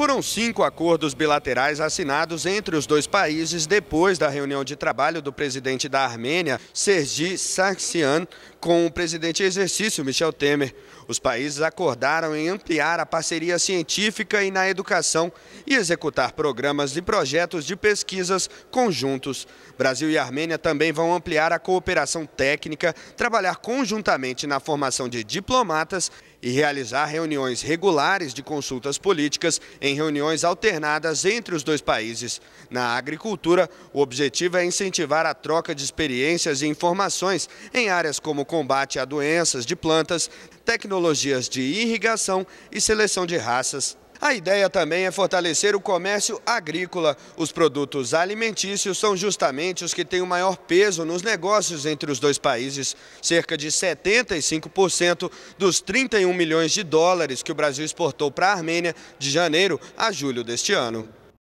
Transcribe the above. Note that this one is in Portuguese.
Foram cinco acordos bilaterais assinados entre os dois países depois da reunião de trabalho do presidente da Armênia, Sergi Sargsyan, com o presidente em exercício, Michel Temer, os países acordaram em ampliar a parceria científica e na educação e executar programas e projetos de pesquisas conjuntos. Brasil e Armênia também vão ampliar a cooperação técnica, trabalhar conjuntamente na formação de diplomatas e realizar reuniões regulares de consultas políticas em reuniões alternadas entre os dois países. Na agricultura, o objetivo é incentivar a troca de experiências e informações em áreas como combate a doenças de plantas, tecnologias de irrigação e seleção de raças. A ideia também é fortalecer o comércio agrícola. Os produtos alimentícios são justamente os que têm o maior peso nos negócios entre os dois países. Cerca de 75% dos 31 milhões de dólares que o Brasil exportou para a Armênia de janeiro a julho deste ano.